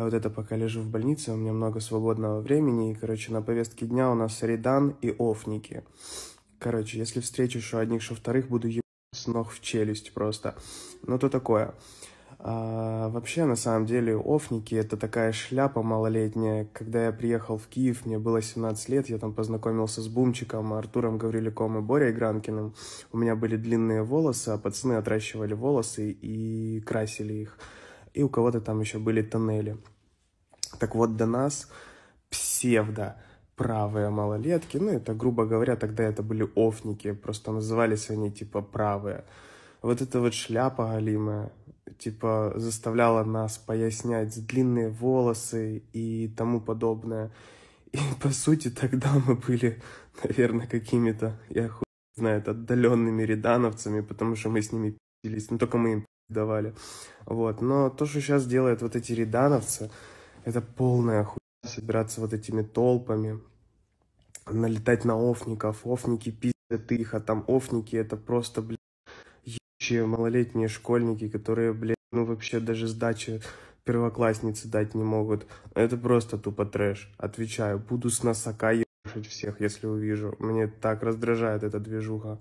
Я а вот это пока лежу в больнице, у меня много свободного времени, и, короче, на повестке дня у нас редан и офники. Короче, если встречу еще одних, что вторых, буду ебать с ног в челюсть просто. Ну, то такое. А, вообще, на самом деле, офники — это такая шляпа малолетняя. Когда я приехал в Киев, мне было 17 лет, я там познакомился с Бумчиком, Артуром Гавриляком и Борей Гранкиным. У меня были длинные волосы, а пацаны отращивали волосы и красили их и у кого-то там еще были тоннели. Так вот, до нас псевдо правые малолетки, ну это, грубо говоря, тогда это были офники, просто назывались они типа правые. Вот эта вот шляпа галимая, типа заставляла нас пояснять длинные волосы и тому подобное. И по сути тогда мы были, наверное, какими-то, я хуй знает, отдаленными редановцами, потому что мы с ними пились, ну только мы им давали. Вот, но то, что сейчас делают вот эти редановцы, это полная хуйня. Собираться вот этими толпами, налетать на офников. Офники пиздят их, а там офники это просто, блядь, ебучие малолетние школьники, которые, блядь, ну вообще даже сдачи первоклассницы дать не могут. Это просто тупо трэш. Отвечаю, буду с носока ебашить всех, если увижу. Мне так раздражает эта движуха.